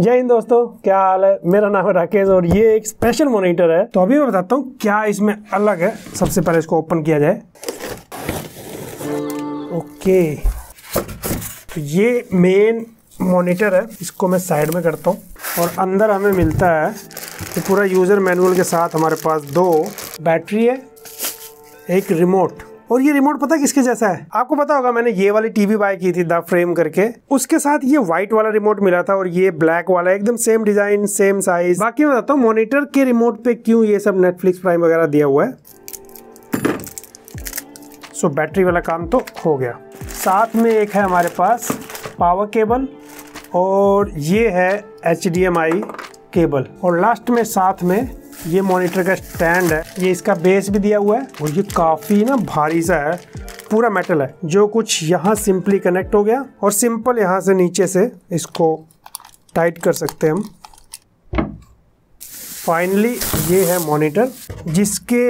जय हिंद दोस्तों क्या हाल है मेरा नाम है राकेश और ये एक स्पेशल मोनीटर है तो अभी मैं बताता हूँ क्या इसमें अलग है सबसे पहले इसको ओपन किया जाए ओके तो ये मेन मॉनिटर है इसको मैं साइड में करता हूँ और अंदर हमें मिलता है तो पूरा यूज़र मैनुअल के साथ हमारे पास दो बैटरी है एक रिमोट और ये रिमोट पता किसके जैसा है आपको पता होगा मैंने ये वाली टीवी बाय की थी द फ्रेम करके उसके साथ ये व्हाइट वाला रिमोट मिला था और ये ब्लैक वाला एकदम सेम डिजाइन सेम साइज बाकी मैं बताता हूँ मोनिटर के रिमोट पे क्यों ये सब नेटफ्लिक्स प्राइम वगैरह दिया हुआ है सो बैटरी वाला काम तो हो गया साथ में एक है हमारे पास पावर केबल और ये है एच केबल और लास्ट में साथ में ये मॉनिटर का स्टैंड है ये इसका बेस भी दिया हुआ है और ये काफ़ी ना भारी सा है पूरा मेटल है जो कुछ यहाँ सिंपली कनेक्ट हो गया और सिंपल यहाँ से नीचे से इसको टाइट कर सकते हैं हम फाइनली ये है मॉनिटर जिसके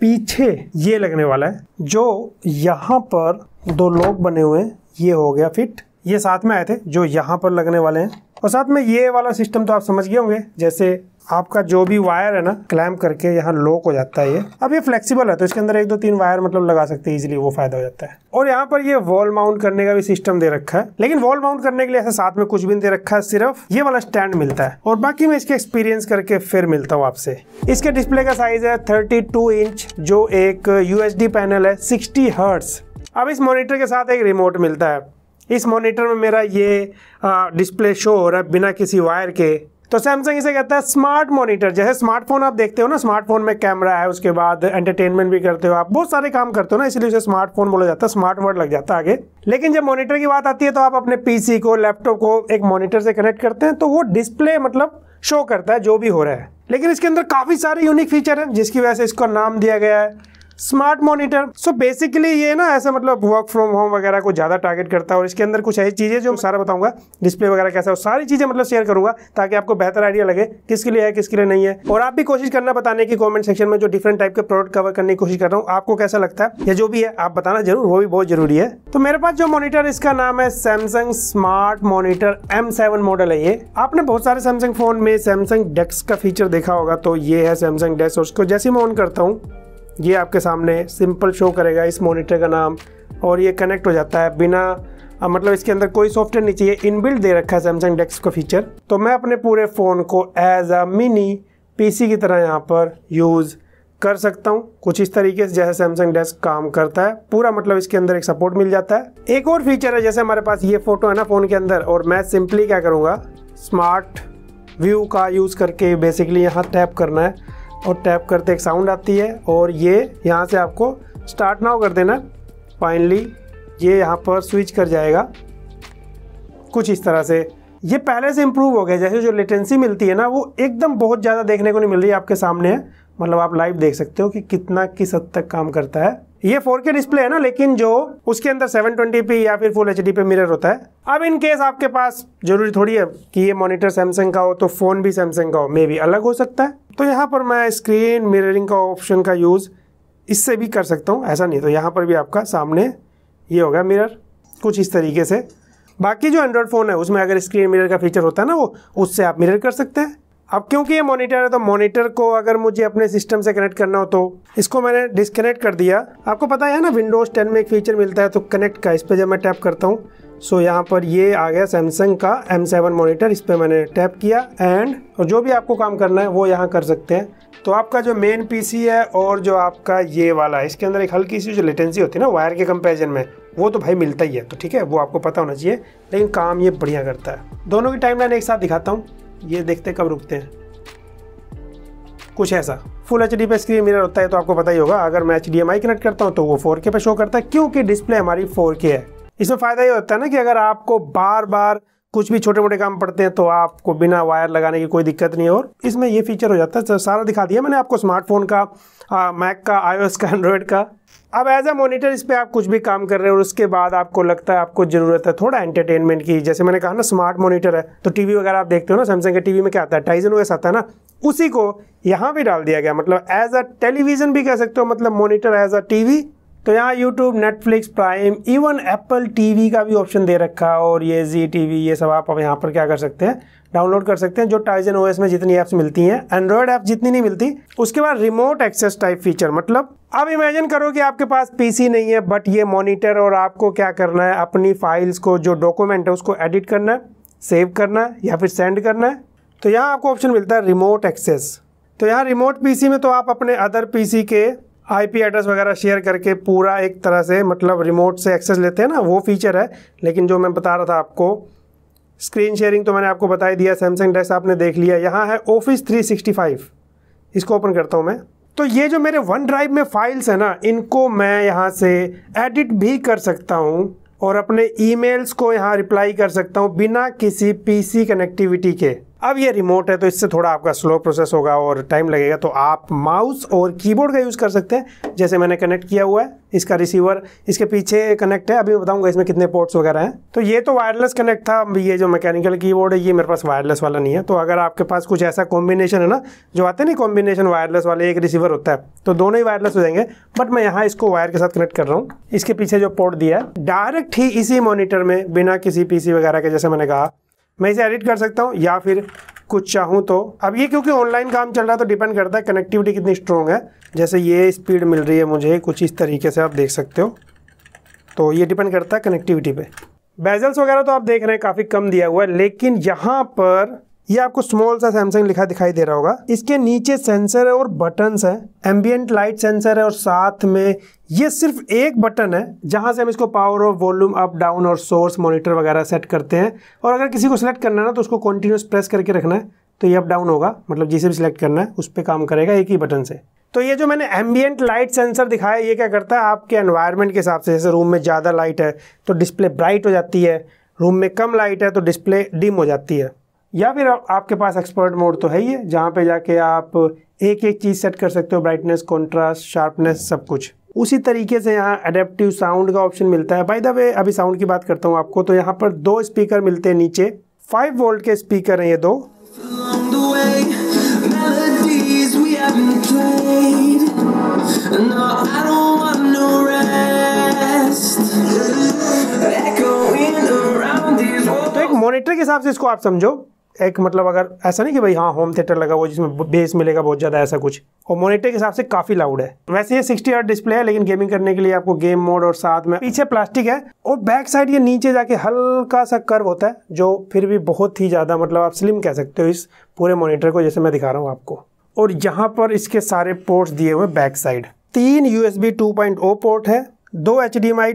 पीछे ये लगने वाला है जो यहाँ पर दो लोग बने हुए हैं ये हो गया फिट ये साथ में आए थे जो यहाँ पर लगने वाले हैं और साथ में ये वाला सिस्टम तो आप समझ गए होंगे जैसे आपका जो भी वायर है ना क्लैम्प करके यहाँ लॉक हो जाता है ये अब ये फ्लेक्सिबल है तो इसके अंदर एक दो तीन वायर मतलब लगा सकते हैं इजीली वो फायदा हो जाता है और यहाँ पर ये वॉल माउंट करने का भी सिस्टम दे रखा है लेकिन वॉल माउंट करने के लिए ऐसा साथ में कुछ भी नहीं दे रखा है सिर्फ ये वाला स्टैंड मिलता है और बाकी मैं इसके एक्सपीरियंस करके फिर मिलता हूँ आपसे इसके डिस्प्ले का साइज है थर्टी इंच जो एक यूएसडी पैनल है सिक्सटी हर्ट्स अब इस मॉनिटर के साथ एक रिमोट मिलता है इस मॉनिटर में मेरा ये डिस्प्ले शो हो रहा है बिना किसी वायर के तो सैमसंग इसे कहता है स्मार्ट मॉनिटर जैसे स्मार्टफोन आप देखते हो ना स्मार्टफोन में कैमरा है उसके बाद एंटरटेनमेंट भी करते हो आप बहुत सारे काम करते हो ना इसलिए उसे स्मार्टफोन बोला जाता है स्मार्ट वर्ड लग जाता है आगे लेकिन जब मॉनिटर की बात आती है तो आप अपने पीसी को लैपटॉप को एक मॉनिटर से कनेक्ट करते हैं तो वो डिस्प्ले मतलब शो करता है जो भी हो रहा है लेकिन इसके अंदर काफ़ी सारे यूनिक फीचर हैं जिसकी वजह से इसका नाम दिया गया है स्मार्ट मॉनिटर सो बेसिकली ये ना ऐसा मतलब वर्क फ्रॉम होम वगैरह को ज़्यादा टारगेट करता है और इसके अंदर कुछ ऐसी चीज़ें जो मैं सारा बताऊंगा डिस्प्ले वगैरह कैसा है सारी चीज़ें मतलब शेयर करूंगा ताकि आपको बेहतर आइडिया लगे किसके लिए है किसके लिए नहीं है और आप भी कोशिश करना बताने की कॉमेंट सेक्शन में जो डिफरेंट टाइप के प्रोडक्ट कवर करने की कोशिश कर रहा हूँ आपको कैसा लगता है या जो भी है आप बताना जरूर वो भी बहुत जरूरी है तो मेरे पास जो मॉनिटर इसका नाम है Samsung smart monitor M model है ये आपने बहुत सारे सैमसंग फोन में सैमसंग डेस्क का फीचर देखा होगा तो ये है सैमसंग डेस्क और उसको जैसे मैं ऑन करता हूँ ये आपके सामने सिंपल शो करेगा इस मोनीटर का नाम और ये कनेक्ट हो जाता है बिना अब मतलब इसके अंदर कोई सॉफ्टवेयर नहीं चाहिए इनबिल्ट दे रखा है सैमसंग डेस्क का फीचर तो मैं अपने पूरे फ़ोन को एज अ मिनी पीसी की तरह यहाँ पर यूज़ कर सकता हूँ कुछ इस तरीके से जैसे सैमसंग डेस्क काम करता है पूरा मतलब इसके अंदर एक सपोर्ट मिल जाता है एक और फीचर है जैसे हमारे पास ये फोटो है ना फ़ोन के अंदर और मैं सिंपली क्या करूँगा स्मार्ट व्यू का यूज़ करके बेसिकली यहाँ टैप करना है और टैप करते एक साउंड आती है और ये यहाँ से आपको स्टार्ट नाउ कर देना फाइनली ये यहाँ पर स्विच कर जाएगा कुछ इस तरह से ये पहले से इम्प्रूव हो गया जैसे जो लेटेंसी मिलती है ना वो एकदम बहुत ज़्यादा देखने को नहीं मिल रही है आपके सामने है मतलब आप लाइव देख सकते हो कि कितना किस हद तक काम करता है ये 4K डिस्प्ले है ना लेकिन जो उसके अंदर 720p या फिर फुल एच पे मिरर होता है अब इन केस आपके पास जरूरी थोड़ी है कि ये मॉनिटर सैमसंग का हो तो फोन भी सैमसंग का हो मे भी अलग हो सकता है तो यहाँ पर मैं स्क्रीन मिररिंग का ऑप्शन का यूज़ इससे भी कर सकता हूँ ऐसा नहीं तो यहाँ पर भी आपका सामने ये होगा मिरर कुछ इस तरीके से बाकी जो एंड्रॉयड फ़ोन है उसमें अगर स्क्रीन मिरर का फीचर होता है ना वो उससे आप मिरर कर सकते हैं अब क्योंकि ये मॉनिटर है तो मॉनिटर को अगर मुझे अपने सिस्टम से कनेक्ट करना हो तो इसको मैंने डिसकनेक्ट कर दिया आपको पता है ना विंडोज़ 10 में एक फीचर मिलता है तो कनेक्ट का इस पर जब मैं टैप करता हूँ सो यहाँ पर ये आ गया सैमसंग का M7 मोनीटर इस पर मैंने टैप किया एंड और जो भी आपको काम करना है वो यहाँ कर सकते हैं तो आपका जो मेन पी है और जो आपका ये वाला है इसके अंदर एक हल्की सी जो लेटेंसी होती है ना वायर के कंपेरिजन में वो तो भाई मिलता ही है तो ठीक है वो आपको पता होना चाहिए लेकिन काम ये बढ़िया करता है दोनों की टाइम एक साथ दिखाता हूँ ये देखते कब रुकते हैं कुछ ऐसा फुल एच डी पे स्क्रीन मिरर होता है तो आपको पता ही होगा अगर मैं H D M I connect करता हूँ तो वो फोर के पे शो करता है क्योंकि डिस्प्ले हमारी फोर के है इसमें फ़ायदा ये होता है ना कि अगर आपको बार बार कुछ भी छोटे मोटे काम पड़ते हैं तो आपको बिना वायर लगाने की कोई दिक्कत नहीं और इसमें ये फीचर हो जाता है सारा दिखा दिया मैंने आपको स्मार्टफोन का मैक का आई का एंड्रॉयड का अब एज अ मोनिटर इस पर आप कुछ भी काम कर रहे हो और उसके बाद आपको लगता है आपको ज़रूरत है थोड़ा एंटरटेनमेंट की जैसे मैंने कहा ना स्मार्ट मोनिटर है तो टी वगैरह आप देखते हो ना सैमसंग के टीवी में क्या आता है टाइजन ओएस आता है ना उसी को यहाँ भी डाल दिया गया मतलब एज अ टेलीविज़न भी कह सकते हो मतलब मोनिटर एज अ टी तो यहाँ YouTube Netflix Prime even Apple TV का भी ऑप्शन दे रखा है और ये जी टी ये सब आप यहाँ पर क्या कर सकते हैं डाउनलोड कर सकते हैं जो टाइजन ओएस में जितनी ऐप्स मिलती हैं एंड्रॉइड ऐप जितनी नहीं मिलती उसके बाद रिमोट एक्सेस टाइप फीचर मतलब अब इमेजिन करो कि आपके पास पीसी नहीं है बट ये मॉनिटर और आपको क्या करना है अपनी फाइल्स को जो डॉक्यूमेंट है उसको एडिट करना है सेव करना है या फिर सेंड करना है तो यहाँ आपको ऑप्शन मिलता है रिमोट एक्सेस तो यहाँ रिमोट पीसी में तो आप अपने अदर पीसी के आईपी एड्रेस वगैरह शेयर करके पूरा एक तरह से मतलब रिमोट से एक्सेस लेते हैं ना वो फीचर है लेकिन जो मैं बता रहा था आपको स्क्रीन शेयरिंग तो मैंने आपको बता ही दिया सैमसंग डेस्क आपने देख लिया यहाँ है ऑफिस 365 इसको ओपन करता हूँ मैं तो ये जो मेरे वन ड्राइव में फाइल्स हैं ना इनको मैं यहाँ से एडिट भी कर सकता हूँ और अपने ईमेल्स को यहाँ रिप्लाई कर सकता हूँ बिना किसी पीसी कनेक्टिविटी के अब ये रिमोट है तो इससे थोड़ा आपका स्लो प्रोसेस होगा और टाइम लगेगा तो आप माउस और कीबोर्ड का यूज़ कर सकते हैं जैसे मैंने कनेक्ट किया हुआ है इसका रिसीवर इसके पीछे कनेक्ट है अभी बताऊंगा इसमें कितने पोर्ट्स वगैरह हैं तो ये तो वायरलेस कनेक्ट था ये जो मैकेनिकल कीबोर्ड है ये मेरे पास वायरलेस वाला नहीं है तो अगर आपके पास कुछ ऐसा कॉम्बिनेशन है ना जो आते नहीं कॉम्बिनेशन वायरलेस वाले एक रिसीवर होता है तो दोनों ही वायरलेस हो जाएंगे बट मैं यहाँ इसको वायर के साथ कनेक्ट कर रहा हूँ इसके पीछे जो पोर्ट दिया है डायरेक्ट ही इसी मोनिटर में बिना किसी पी वगैरह के जैसे मैंने कहा मैं इसे एडिट कर सकता हूँ या फिर कुछ चाहूँ तो अब ये क्योंकि ऑनलाइन काम चल रहा है तो डिपेंड करता है कनेक्टिविटी कितनी स्ट्रॉन्ग है जैसे ये स्पीड मिल रही है मुझे कुछ इस तरीके से आप देख सकते हो तो ये डिपेंड करता है कनेक्टिविटी पे बेजल्स वगैरह तो आप देख रहे हैं काफ़ी कम दिया हुआ है लेकिन यहाँ पर ये आपको स्मॉल सा सैमसंग लिखा दिखाई दे रहा होगा इसके नीचे सेंसर है और बटन्स है एम्बियंट लाइट सेंसर है और साथ में ये सिर्फ एक बटन है जहाँ से हम इसको पावर और वॉल्यूम अप डाउन और सोर्स मॉनिटर वगैरह सेट करते हैं और अगर किसी को सिलेक्ट करना है ना तो उसको कॉन्टिन्यूस प्रेस करके रखना है तो ये अप डाउन होगा मतलब जिसे भी सिलेक्ट करना है उस पर काम करेगा एक ही बटन से तो ये जो मैंने एम्बियंट लाइट सेंसर दिखाया ये क्या करता है आपके एनवायरमेंट के हिसाब से जैसे रूम में ज़्यादा लाइट है तो डिस्प्ले ब्राइट हो जाती है रूम में कम लाइट है तो डिस्प्ले डिम हो जाती है या फिर आपके पास एक्सपर्ट मोड तो है ही है जहाँ पे जाके आप एक एक चीज़ सेट कर सकते हो ब्राइटनेस कॉन्ट्रास्ट शार्पनेस सब कुछ उसी तरीके से यहाँ अडेप्टिव साउंड का ऑप्शन मिलता है बाय द वे अभी साउंड की बात करता हूँ आपको तो यहाँ पर दो स्पीकर मिलते हैं नीचे फाइव वोल्ट के स्पीकर हैं ये दो तो एक मॉनिटर के हिसाब से इसको आप समझो एक मतलब अगर ऐसा नहीं कि भाई हाँ होम थिएटर लगा हुआ जिसमें बेस मिलेगा बहुत ज़्यादा ऐसा कुछ और मोनिटर के हिसाब से काफ़ी लाउड है वैसे ये सिक्सटी आर डिस्प्ले है लेकिन गेमिंग करने के लिए आपको गेम मोड और साथ में पीछे प्लास्टिक है और बैक साइड ये नीचे जाके हल्का सा कर्व होता है जो फिर भी बहुत ही ज़्यादा मतलब आप स्लिम कह सकते हो इस पूरे मोनिटर को जैसे मैं दिखा रहा हूँ आपको और यहाँ पर इसके सारे पोर्ट्स दिए हुए बैक साइड तीन यू एस पोर्ट है दो एच डी एम आई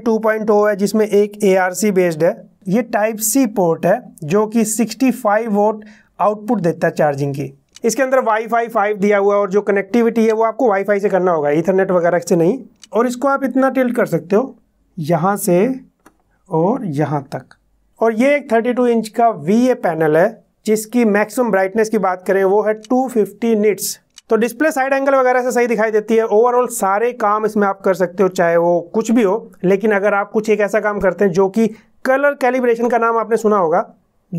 है जिसमें एक ए आर सी बेस्ड है ये टाइप सी पोर्ट है जो कि 65 वोट आउटपुट देता है चार्जिंग की इसके अंदर वाईफाई 5 दिया हुआ है और जो कनेक्टिविटी है वो आपको वाईफाई से करना होगा इथरनेट वगैरह से नहीं और इसको आप इतना टिल्ट कर सकते हो यहाँ से और यहाँ तक और ये एक 32 इंच का वी पैनल है जिसकी मैक्सिमम ब्राइटनेस की बात करें वो है 250 निट्स तो डिस्प्ले साइड एंगल वगैरह से सही दिखाई देती है ओवरऑल सारे काम इसमें आप कर सकते हो चाहे वो कुछ भी हो लेकिन अगर आप कुछ एक ऐसा काम करते हैं जो कि कलर कैलिब्रेशन का नाम आपने सुना होगा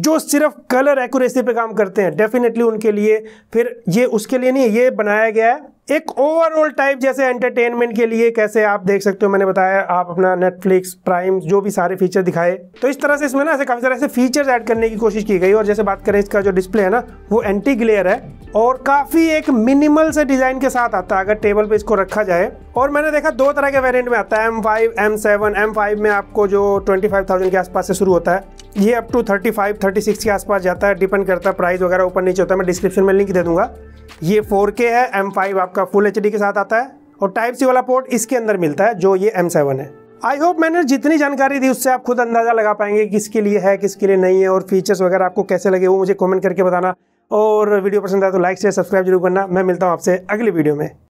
जो सिर्फ कलर एक्यूरेसी पे काम करते हैं डेफिनेटली उनके लिए फिर ये उसके लिए नहीं ये बनाया गया है एक ओवरऑल टाइप जैसे एंटरटेनमेंट के लिए कैसे आप देख सकते हो मैंने बताया आप अपना नेटफ्लिक्स प्राइम जो भी सारे फीचर दिखाए तो इस तरह से इसमें ना ऐसे काफ़ी सारे ऐसे फीचर्स ऐड करने की कोशिश की गई और जैसे बात करें इसका जो डिस्प्ले है ना वो एंटी ग्लेयर है और काफ़ी एक मिनिमल से डिज़ाइन के साथ आता है अगर टेबल पे इसको रखा जाए और मैंने देखा दो तरह के वेरिएंट में आता है M five M seven M five में आपको जो ट्वेंटी फाइव थाउजेंड के आसपास से शुरू होता है ये up to thirty five thirty six के आसपास जाता है डिपेंड करता है प्राइस वगैरह ऊपर नीचे होता है मैं डिस्क्रिप्शन में लिंक दे दूंगा ये फोर के है एम फाइव आपका फुल एच डी के साथ आता है और टाइप सी वाला पोर्ट इसके अंदर मिलता है जो ये एम सेवन है आई होप मैंने जितनी जानकारी दी उससे आप खुद अंदाज़ा लगा पाएंगे किसके लिए है किसके लिए नहीं है और फीचर्स वगैरह आपको कैसे लगे वो मुझे कमेंट करके बताना और वीडियो पसंद आए तो लाइक शेयर सब्सक्राइब जरूर करना मैं मिलता हूँ आपसे अगली वीडियो में